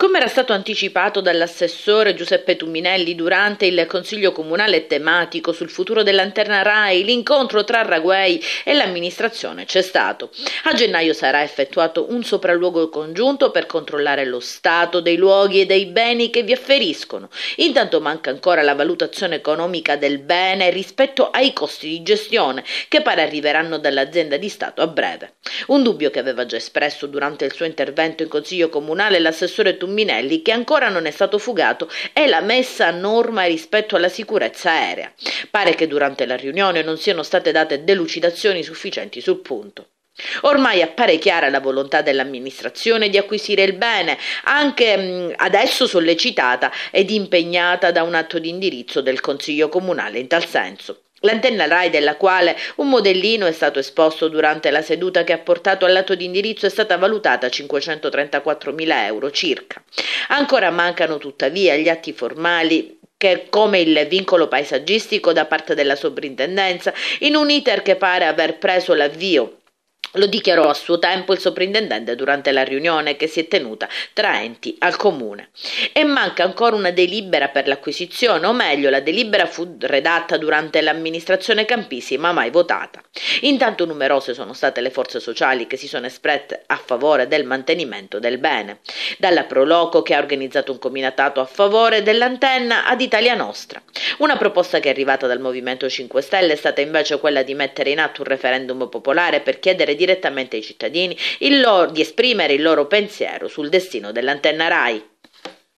Come era stato anticipato dall'assessore Giuseppe Tuminelli durante il Consiglio Comunale tematico sul futuro dell'anterna RAI, l'incontro tra Raguei e l'amministrazione c'è stato. A gennaio sarà effettuato un sopralluogo congiunto per controllare lo stato dei luoghi e dei beni che vi afferiscono. Intanto manca ancora la valutazione economica del bene rispetto ai costi di gestione che pare arriveranno dall'azienda di Stato a breve. Un dubbio che aveva già espresso durante il suo intervento in Consiglio Comunale l'assessore Tuminelli su Minelli che ancora non è stato fugato è la messa a norma rispetto alla sicurezza aerea. Pare che durante la riunione non siano state date delucidazioni sufficienti sul punto. Ormai appare chiara la volontà dell'amministrazione di acquisire il bene, anche adesso sollecitata ed impegnata da un atto di indirizzo del Consiglio Comunale in tal senso. L'antenna RAI della quale un modellino è stato esposto durante la seduta che ha portato all'atto di indirizzo è stata valutata a 534.000 euro circa. Ancora mancano tuttavia gli atti formali che come il vincolo paesaggistico da parte della sovrintendenza, in un iter che pare aver preso l'avvio lo dichiarò a suo tempo il soprintendente durante la riunione che si è tenuta tra enti al comune. E manca ancora una delibera per l'acquisizione, o meglio, la delibera fu redatta durante l'amministrazione Campisi, ma mai votata. Intanto numerose sono state le forze sociali che si sono espresse a favore del mantenimento del bene, dalla Proloco che ha organizzato un cominato a favore dell'antenna ad Italia Nostra. Una proposta che è arrivata dal Movimento 5 Stelle è stata invece quella di mettere in atto un referendum popolare per chiedere direttamente ai cittadini loro, di esprimere il loro pensiero sul destino dell'antenna RAI.